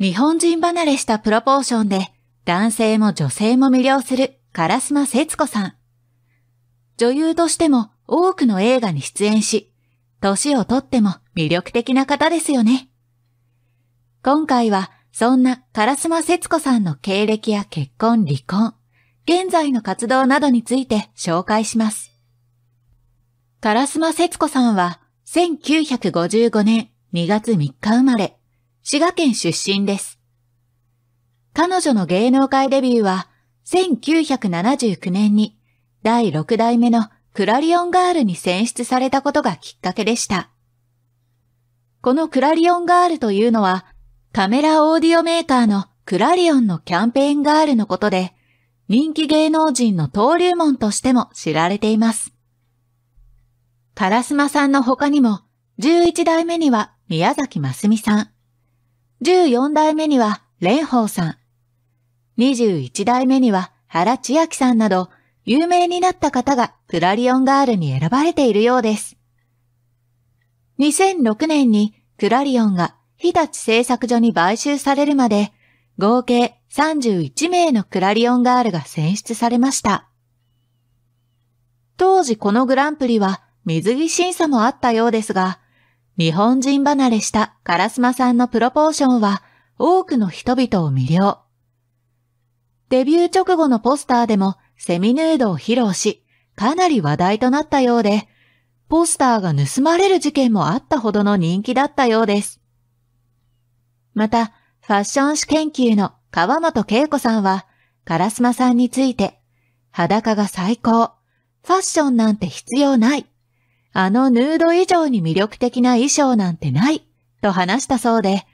日本人離れしたプロポーションで男性も女性も魅了する烏丸節子さん。女優としても多くの映画に出演し、年をとっても魅力的な方ですよね。今回はそんな烏丸節子さんの経歴や結婚、離婚、現在の活動などについて紹介します。烏丸節子さんは1955年2月3日生まれ、滋賀県出身です。彼女の芸能界デビューは、1979年に第6代目のクラリオンガールに選出されたことがきっかけでした。このクラリオンガールというのは、カメラオーディオメーカーのクラリオンのキャンペーンガールのことで、人気芸能人の登竜門としても知られています。カラスマさんの他にも、11代目には宮崎ますみさん、14代目には蓮舫さん、21代目には原千秋さんなど、有名になった方がプラリオンガールに選ばれているようです。2006年にクラリオンが日立製作所に買収されるまで、合計31名のクラリオンガールが選出されました。当時このグランプリは水着審査もあったようですが、日本人離れしたカラスマさんのプロポーションは多くの人々を魅了。デビュー直後のポスターでもセミヌードを披露し、かなり話題となったようで、ポスターが盗まれる事件もあったほどの人気だったようです。また、ファッション史研究の川本恵子さんは、カラスマさんについて、裸が最高、ファッションなんて必要ないあのヌード以上に魅力的な衣装なんてないと話したそうで、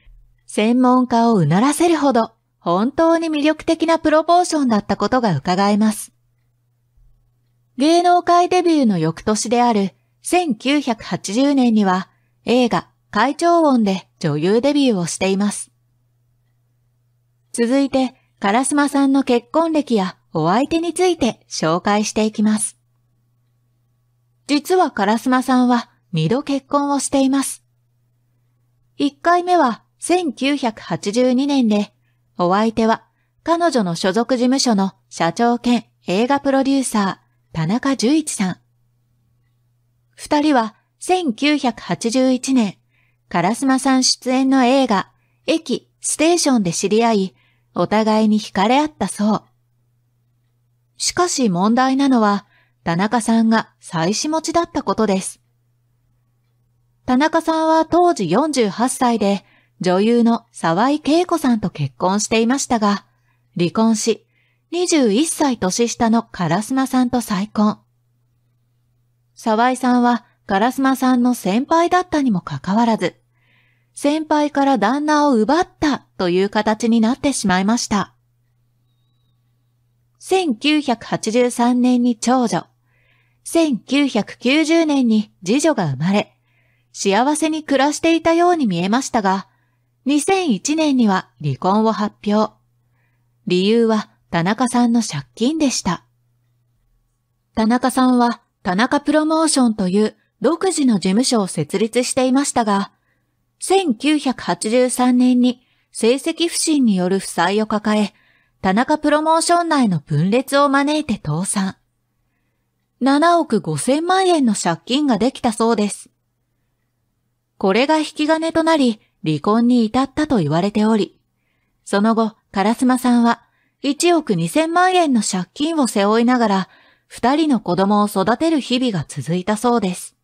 専門家をうならせるほど本当に魅力的なプロポーションだったことが伺えます。芸能界デビューの翌年である1980年には映画会長音で女優デビューをしています。続いて、烏丸さんの結婚歴やお相手について紹介していきます。実はカラスマさんは二度結婚をしています。一回目は1982年で、お相手は彼女の所属事務所の社長兼映画プロデューサー、田中純一さん。二人は1981年、カラスマさん出演の映画、駅、ステーションで知り合い、お互いに惹かれ合ったそう。しかし問題なのは、田中さんが妻子持ちだったことです。田中さんは当時48歳で、女優の沢井恵子さんと結婚していましたが、離婚し、21歳年下の烏丸さんと再婚。沢井さんは烏丸さんの先輩だったにもかかわらず、先輩から旦那を奪ったという形になってしまいました。1983年に長女、1990年に次女が生まれ、幸せに暮らしていたように見えましたが、2001年には離婚を発表。理由は田中さんの借金でした。田中さんは田中プロモーションという独自の事務所を設立していましたが、1983年に成績不振による負債を抱え、田中プロモーション内の分裂を招いて倒産。7億5千万円の借金ができたそうです。これが引き金となり、離婚に至ったと言われており、その後、烏丸さんは1億2千万円の借金を背負いながら、二人の子供を育てる日々が続いたそうです。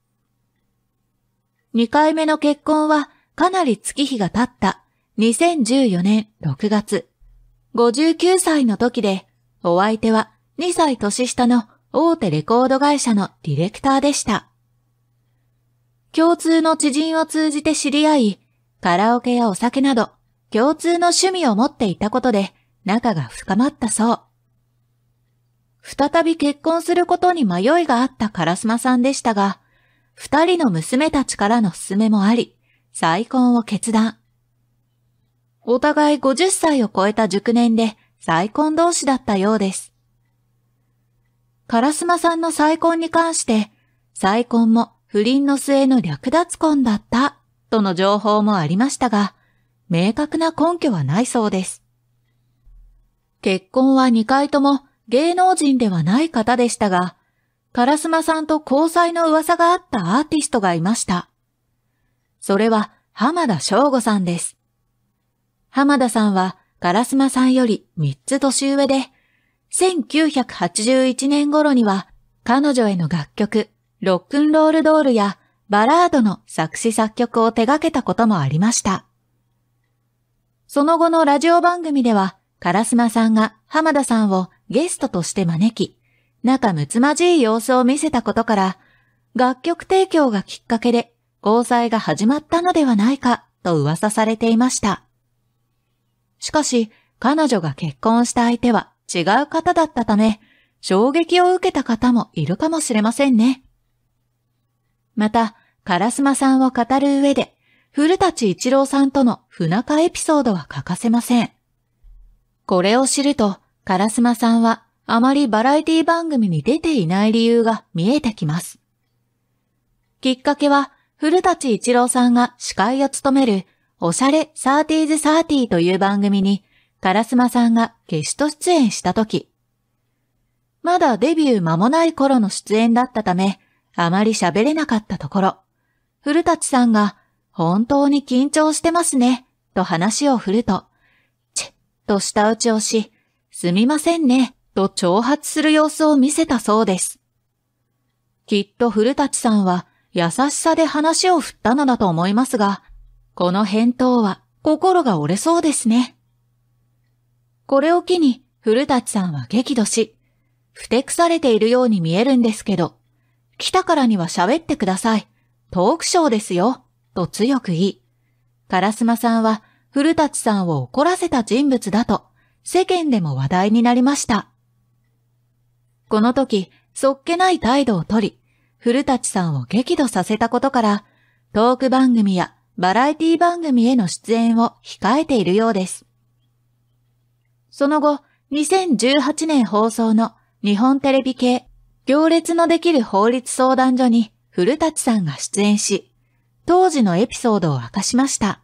二回目の結婚はかなり月日が経った2014年6月、59歳の時で、お相手は2歳年下の大手レコード会社のディレクターでした。共通の知人を通じて知り合い、カラオケやお酒など共通の趣味を持っていたことで仲が深まったそう。再び結婚することに迷いがあったカラスマさんでしたが、二人の娘たちからの勧めもあり、再婚を決断。お互い50歳を超えた熟年で再婚同士だったようです。カラスマさんの再婚に関して、再婚も不倫の末の略奪婚だった、との情報もありましたが、明確な根拠はないそうです。結婚は2回とも芸能人ではない方でしたが、カラスマさんと交際の噂があったアーティストがいました。それは浜田翔吾さんです。浜田さんはカラスマさんより3つ年上で、1981年頃には彼女への楽曲、ロックンロールドールやバラードの作詞作曲を手掛けたこともありました。その後のラジオ番組では、カラスマさんが浜田さんをゲストとして招き、仲睦まじい様子を見せたことから、楽曲提供がきっかけで交際が始まったのではないかと噂されていました。しかし、彼女が結婚した相手は違う方だったため、衝撃を受けた方もいるかもしれませんね。また、カラスマさんを語る上で、古立一郎さんとの不仲エピソードは欠かせません。これを知ると、カラスマさんはあまりバラエティ番組に出ていない理由が見えてきます。きっかけは、古立一郎さんが司会を務める、おしゃれサーティーズサーティーという番組にカラスマさんがゲスト出演した時。まだデビュー間もない頃の出演だったため、あまり喋れなかったところ、古立さんが、本当に緊張してますね、と話を振ると、チッと舌打ちをし、すみませんね、と挑発する様子を見せたそうです。きっと古立さんは優しさで話を振ったのだと思いますが、この返答は心が折れそうですね。これを機に古立さんは激怒し、ふてくされているように見えるんですけど、来たからには喋ってください。トークショーですよ。と強く言い、烏丸さんは古立さんを怒らせた人物だと世間でも話題になりました。この時、そっけない態度をとり、古立さんを激怒させたことから、トーク番組やバラエティ番組への出演を控えているようです。その後、2018年放送の日本テレビ系行列のできる法律相談所に古立さんが出演し、当時のエピソードを明かしました。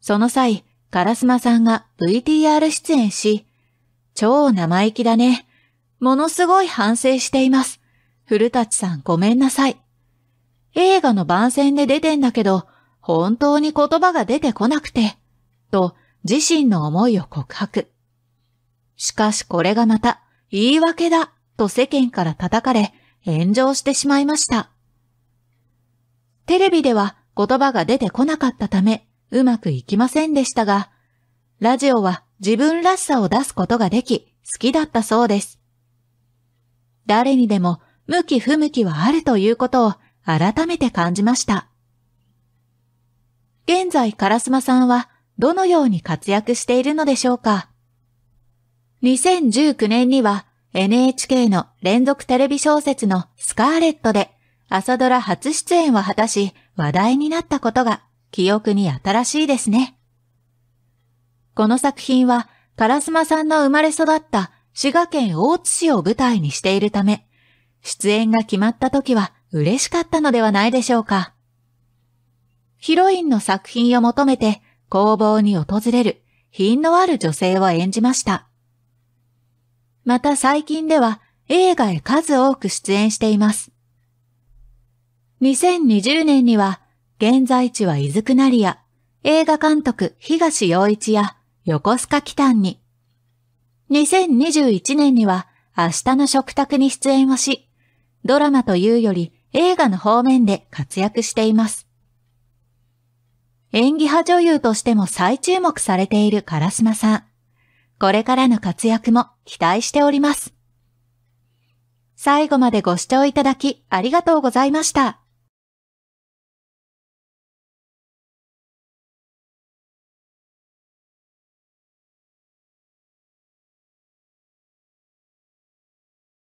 その際、カラスマさんが VTR 出演し、超生意気だね。ものすごい反省しています。古立さんごめんなさい。映画の番宣で出てんだけど、本当に言葉が出てこなくて、と自身の思いを告白。しかしこれがまた言い訳だと世間から叩かれ炎上してしまいました。テレビでは言葉が出てこなかったためうまくいきませんでしたが、ラジオは自分らしさを出すことができ好きだったそうです。誰にでも向き不向きはあるということを改めて感じました。現在、カラスマさんはどのように活躍しているのでしょうか。2019年には NHK の連続テレビ小説のスカーレットで朝ドラ初出演を果たし話題になったことが記憶に新しいですね。この作品は、烏丸さんの生まれ育った滋賀県大津市を舞台にしているため、出演が決まった時は嬉しかったのではないでしょうか。ヒロインの作品を求めて工房に訪れる品のある女性を演じました。また最近では映画へ数多く出演しています。2020年には、現在地は伊豆くなりや、映画監督東洋一や横須賀北丹に、2021年には明日の食卓に出演をし、ドラマというより映画の方面で活躍しています。演技派女優としても再注目されているカラスマさん。これからの活躍も期待しております。最後までご視聴いただきありがとうございました。